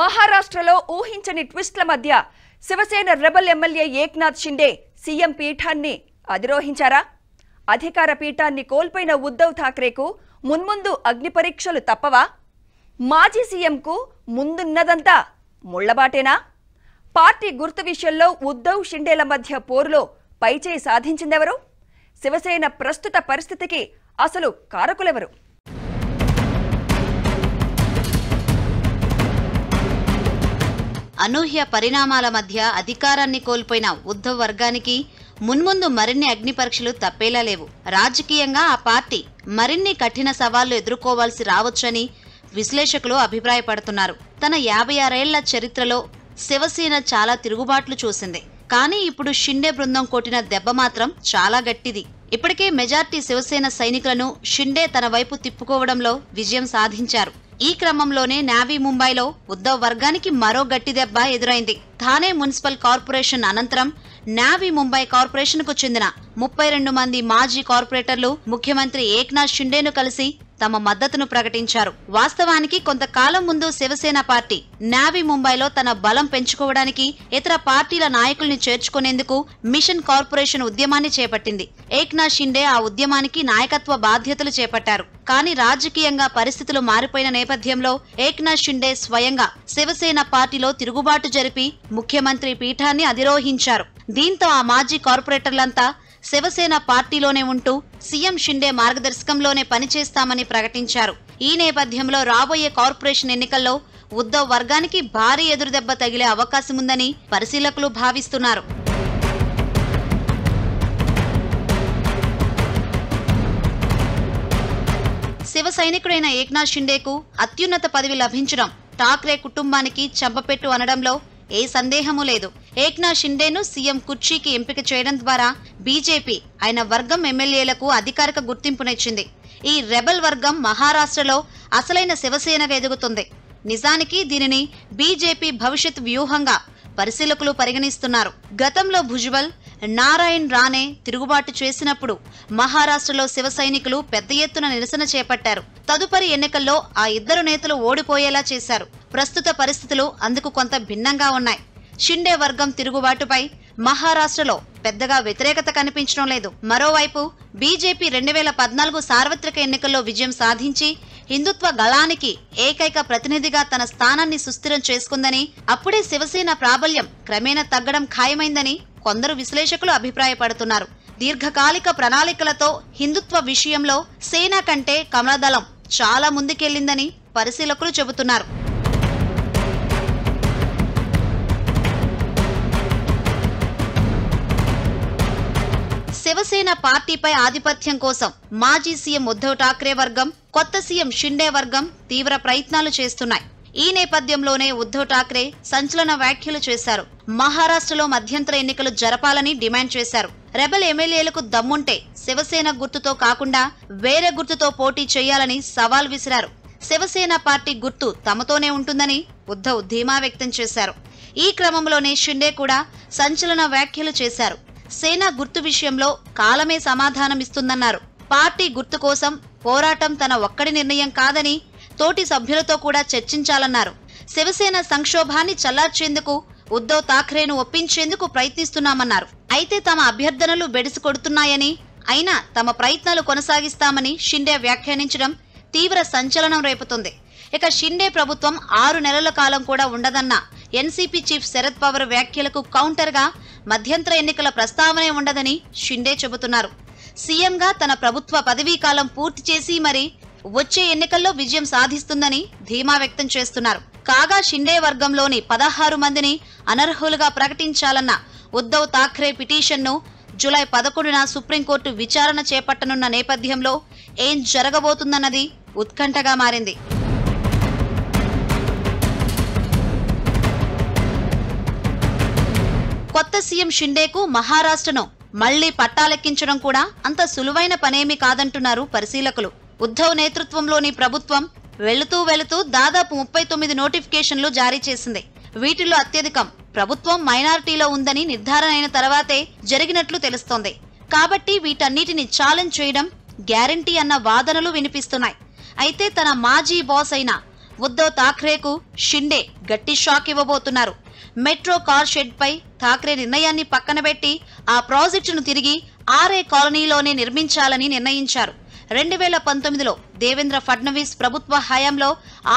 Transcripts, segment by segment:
మహారాష్ట్రలో ఊహించని ట్విస్ట్ల మధ్య Shiv Sena rebel MLA Eknath Shinde CM పీఠాన్ని అధిరోహించారా అధికార పీఠాన్ని కోల్పోయిన ఉద్దవ్ ఠాక్రేకు మున్ముందు అగ్నిపరీక్షలు తప్పవా మాజీ సీఎంకు ముందున్నదంతా ముళ్లబాటేనా పార్టీ గుర్తు విషయంలో ఉద్దవ్ షిండేల మధ్య పోరులో పైచేయి సాధించిందెవరు శివసేన ప్రస్తుత పరిస్థితికి అసలు కారకులెవరు అనూహ్య పరిణామాల మధ్య అధికారాన్ని కోల్పోయిన ఉద్ధవ్ వర్గానికి మున్ముందు మరిన్ని అగ్ని పరీక్షలు తప్పేలా లేవు రాజకీయంగా ఆ పార్టీ మరిన్ని కఠిన సవాళ్లు ఎదుర్కోవాల్సి రావచ్చని విశ్లేషకులు అభిప్రాయపడుతున్నారు తన యాభై ఆరేళ్ల చరిత్రలో శివసేన చాలా తిరుగుబాట్లు చూసింది కానీ ఇప్పుడు షిండే బృందం కొట్టిన దెబ్బ మాత్రం చాలా గట్టిది ఇప్పటికే మెజార్టీ శివసేన సైనికులను షిండే తన వైపు తిప్పుకోవడంలో విజయం సాధించారు ఈ క్రమంలోనే నావీ ముంబైలో ఉద్దవ్ వర్గానికి మరో గట్టి దెబ్బ ఎదురైంది థానే మున్సిపల్ కార్పొరేషన్ అనంతరం నావీ ముంబై కార్పొరేషన్కు చెందిన ముప్పై రెండు మంది మాజీ కార్పొరేటర్లు ముఖ్యమంత్రి ఏక్నాథ్ షిండేను కలిసి తమ మద్దతును ప్రకటించారు వాస్తవానికి కొంతకాలం ముందు శివసేన పార్టీ నావీ ముంబైలో తన బలం పెంచుకోవడానికి ఇతర పార్టీల నాయకుల్ని చేర్చుకునేందుకు మిషన్ కార్పొరేషన్ ఉద్యమాన్ని చేపట్టింది ఏక్నాథ్ షిండే ఆ ఉద్యమానికి నాయకత్వ బాధ్యతలు చేపట్టారు కానీ రాజకీయంగా పరిస్థితులు మారిపోయిన నేపథ్యంలో ఏక్నాథ్ షిండే స్వయంగా శివసేన పార్టీలో తిరుగుబాటు జరిపి ముఖ్యమంత్రి పీఠాన్ని అధిరోహించారు దీంతో ఆ మాజీ కార్పొరేటర్లంతా శివసేన పార్టీలోనే ఉంటూ సీఎం షిండే మార్గదర్శకంలోనే పనిచేస్తామని ప్రకటించారు ఈ నేపథ్యంలో రాబోయే కార్పొరేషన్ ఎన్నికల్లో ఉద్దవ్ వర్గానికి భారీ ఎదురుదెబ్బ తగిలే అవకాశముందని పరిశీలకులు భావిస్తున్నారు శివ సైనికుడైన ఏక్నాథ్ షిండేకు అత్యున్నత పదవి లభించడం ఠాక్రే కుటుంబానికి చెంపపెట్టు అనడంలో ఏ సందేహమూ లేదు ఏక్నాథ్ షిండేను సీఎం కుర్చీకి ఎంపిక చేయడం ద్వారా బీజేపీ ఆయన వర్గం ఎమ్మెల్యేలకు అధికారిక గుర్తింపునిచ్చింది ఈ రెబల్ వర్గం మహారాష్ట్రలో అసలైన శివసేనగా ఎదుగుతుంది నిజానికి దీనిని బీజేపీ భవిష్యత్ వ్యూహంగా పరిశీలకులు పరిగణిస్తున్నారు గతంలో భుజ్బల్ నారాయణ్ రాణే తిరుగుబాటు చేసినప్పుడు మహారాష్ట్రలో శివ సైనికులు పెద్ద ఎత్తున నిరసన చేపట్టారు తదుపరి ఎన్నికల్లో ఆ ఇద్దరు నేతలు ఓడిపోయేలా చేశారు ప్రస్తుత పరిస్థితులు అందుకు కొంత భిన్నంగా ఉన్నాయి షిండే వర్గం తిరుగుబాటుపై మహారాష్ట్రలో పెద్దగా వ్యతిరేకత కనిపించడం లేదు మరోవైపు బీజేపీ రెండు వేల పద్నాలుగు సార్వత్రిక ఎన్నికల్లో విజయం సాధించి హిందుత్వ గళానికి ఏకైక ప్రతినిధిగా తన స్థానాన్ని సుస్థిరం చేసుకుందని అప్పుడే శివసేన ప్రాబల్యం క్రమేణా తగ్గడం ఖాయమైందని కొందరు విశ్లేషకులు అభిప్రాయపడుతున్నారు దీర్ఘకాలిక ప్రణాళికలతో హిందుత్వ విషయంలో సేనా కంటే కమలదళం చాలా ముందుకెళ్లిందని పరిశీలకులు చెబుతున్నారు శివసేన పార్టీపై ఆధిపత్యం కోసం మాజీ సీఎం ఉద్ధవ్ ఠాక్రే వర్గం కొత్త సీఎం షిండే వర్గం తీవ్ర ప్రయత్నాలు చేస్తున్నాయి ఈ నేపథ్యంలోనే ఉద్ధవ్ ఠాక్రే సంచలన వ్యాఖ్యలు చేశారు మహారాష్ట్రలో మధ్యంతర ఎన్నికలు జరపాలని డిమాండ్ చేశారు రెబల్ ఎమ్మెల్యేలకు దమ్ముంటే శివసేన గుర్తుతో కాకుండా వేరే గుర్తుతో పోటీ చేయాలని సవాల్ విసిరారు శివసేన పార్టీ గుర్తు తమతోనే ఉంటుందని ఉద్ధవ్ ధీమా వ్యక్తం చేశారు ఈ క్రమంలోనే షిండే కూడా సంచలన వ్యాఖ్యలు చేశారు సేనా గుర్తు విషయంలో కాలమే సమాధానమిస్తుందన్నారు పార్టీ గుర్తు కోసం పోరాటం తన ఒక్కడి నిర్ణయం కాదని తోటి సభ్యులతో కూడా చర్చించాలన్నారు శివసేన సంక్షోభాన్ని చల్లార్చేందుకు ఉద్దవ్ థాక్రేను ఒప్పించేందుకు ప్రయత్నిస్తున్నామన్నారు అయితే తమ అభ్యర్థనలు బెడిసికొడుతున్నాయని అయినా తమ ప్రయత్నాలు కొనసాగిస్తామని షిండే వ్యాఖ్యానించడం తీవ్ర సంచలనం రేపుతుంది ఇక షిండే ప్రభుత్వం ఆరు నెలల కాలం కూడా ఉండదన్న ఎన్సీపీ చీఫ్ శరద్ పవార్ వ్యాఖ్యలకు కౌంటర్గా మధ్యంతర ఎన్నికల ప్రస్తావనే ఉండదని షిండే చెబుతున్నారు సీఎంగా తన ప్రభుత్వ పదవీ కాలం పూర్తి చేసి మరి వచ్చే ఎన్నికల్లో విజయం సాధిస్తుందని ధీమా వ్యక్తం చేస్తున్నారు కాగా షిండే వర్గంలోని పదహారు మందిని అనర్హులుగా ప్రకటించాలన్న ఉద్దవ్ థాక్రే పిటిషన్ను జులై పదకొండున సుప్రీంకోర్టు విచారణ చేపట్టనున్న నేపథ్యంలో ఏం జరగబోతుందన్నది ఉత్కంఠగా మారింది కొత్త సీఎం షిండేకు మహారాష్ట్రను మళ్లీ పట్టాలెక్కించడం కూడా అంత సులువైన పనేమీ కాదంటున్నారు పరిశీలకులు ఉద్ధవ్ నేతృత్వంలోని ప్రభుత్వం వెళుతూ వెళుతూ దాదాపు ముప్పై తొమ్మిది నోటిఫికేషన్లు జారీ చేసింది వీటిలో అత్యధికం ప్రభుత్వం మైనారిటీలో ఉందని నిర్ధారణ అయిన తర్వాతే జరిగినట్లు తెలుస్తోంది కాబట్టి వీటన్నిటిని ఛాలెంజ్ చేయడం గ్యారంటీ అన్న వాదనలు వినిపిస్తున్నాయి అయితే తన మాజీ బాస్ అయిన ఉద్ధవ్ థాక్రేకు షిండే గట్టి షాక్ ఇవ్వబోతున్నారు మెట్రో కార్ షెడ్పై థాక్రే నిర్ణయాన్ని పక్కనబెట్టి ఆ ప్రాజెక్టును తిరిగి ఆర్ఏ కాలనీలోనే నిర్మించాలని నిర్ణయించారు రెండు వేల పంతొమ్మిదిలో దేవేంద్ర ఫడ్నవీస్ ప్రభుత్వ హయాంలో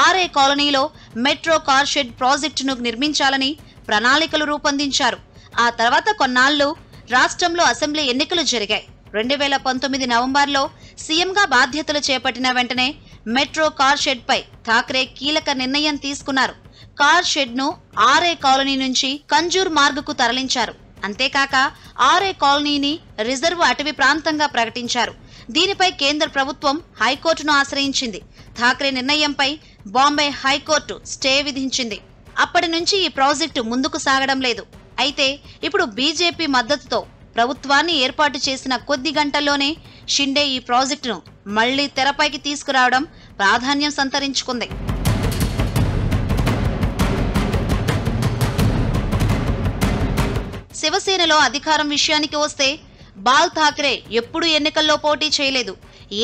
ఆర్ఏ కాలనీలో మెట్రో కార్ షెడ్ ప్రాజెక్టును నిర్మించాలని ప్రణాళికలు రూపొందించారు ఆ తర్వాత కొన్నాళ్లు రాష్ట్రంలో అసెంబ్లీ ఎన్నికలు జరిగాయి రెండు వేల పంతొమ్మిది నవంబర్లో సీఎంగా బాధ్యతలు చేపట్టిన వెంటనే మెట్రో కార్ షెడ్పై థాక్రే కీలక నిర్ణయం తీసుకున్నారు కార్ షెడ్ను ఆర్ఏ కాలనీ నుంచి కంజూర్ కు తరలించారు అంతేకాక ఆర్ఏ కాలనీని రిజర్వ్ అటవీ ప్రాంతంగా ప్రకటించారు దీనిపై కేంద్ర ప్రభుత్వం హైకోర్టును ఆశ్రయించింది ఠాక్రే నిర్ణయంపై బాంబే హైకోర్టు స్టే విధించింది అప్పటి నుంచి ఈ ప్రాజెక్టు ముందుకు సాగడం లేదు అయితే ఇప్పుడు బీజేపీ మద్దతుతో ప్రభుత్వాన్ని ఏర్పాటు చేసిన కొద్ది గంటల్లోనే షిండే ఈ ప్రాజెక్టును మళ్లీ తెరపైకి తీసుకురావడం ప్రాధాన్యం సంతరించుకుంది శివసేనలో అధికారం విషయానికి వస్తే బాల్ ఠాక్రే ఎప్పుడూ ఎన్నికల్లో పోటీ చేయలేదు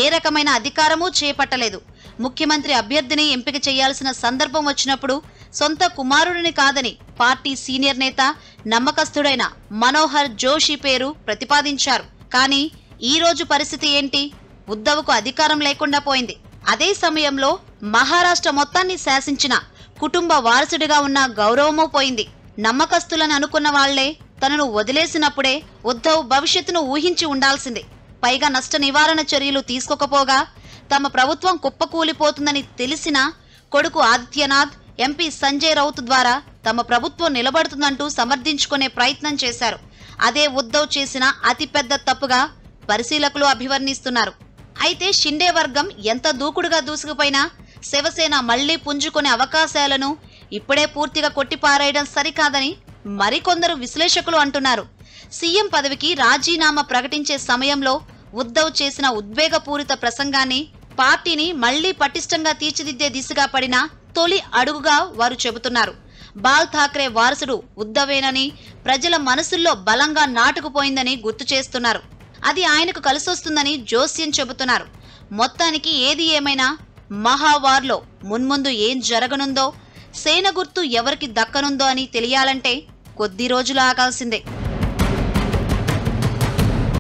ఏ రకమైన అధికారమూ చేపట్టలేదు ముఖ్యమంత్రి అభ్యర్థిని ఎంపిక చేయాల్సిన సందర్భం వచ్చినప్పుడు సొంత కుమారుడిని కాదని పార్టీ సీనియర్ నేత నమ్మకస్తుడైన మనోహర్ జోషి పేరు ప్రతిపాదించారు కానీ ఈ రోజు పరిస్థితి ఏంటి ఉద్దవ్కు అధికారం లేకుండా పోయింది అదే సమయంలో మహారాష్ట్ర మొత్తాన్ని శాసించిన కుటుంబ వారసుడిగా ఉన్న గౌరవమూ పోయింది నమ్మకస్తులను అనుకున్న వాళ్లే తనను వదిలేసినప్పుడే ఉద్ధవ్ భవిష్యత్తును ఊహించి ఉండాల్సింది పైగా నష్ట నివారణ చర్యలు తీసుకోకపోగా తమ ప్రభుత్వం కుప్పకూలిపోతుందని తెలిసిన కొడుకు ఆదిత్యనాథ్ ఎంపీ సంజయ్ రౌత్ ద్వారా తమ ప్రభుత్వం నిలబడుతుందంటూ సమర్థించుకునే ప్రయత్నం చేశారు అదే ఉద్ధవ్ చేసిన అతిపెద్ద తప్పుగా పరిశీలకులు అభివర్ణిస్తున్నారు అయితే షిండే వర్గం ఎంత దూకుడుగా దూసుకుపోయినా శివసేన మళ్లీ పుంజుకునే అవకాశాలను ఇప్పుడే పూర్తిగా కొట్టిపారేయడం సరికాదని మరికొందరు విశ్లేషకులు అంటున్నారు సీఎం పదవికి రాజీనామా ప్రకటించే సమయంలో ఉద్దవ్ చేసిన ఉద్వేగపూరిత ప్రసంగాన్ని పార్టీని మళ్లీ పటిష్టంగా తీర్చిదిద్దే దిశగా పడిన తొలి అడుగుగా వారు చెబుతున్నారు బాల్ ఠాక్రే వారసుడు ఉద్దవేనని ప్రజల మనసుల్లో బలంగా నాటుకుపోయిందని గుర్తు చేస్తున్నారు అది ఆయనకు కలిసొస్తుందని జోస్యం చెబుతున్నారు మొత్తానికి ఏది ఏమైనా మహావార్లో మున్ముందు ఏం జరగనుందో సేన గుర్తు ఎవరికి దక్కనుందో అని తెలియాలంటే కొద్ది రోజులు ఆగాల్సిందే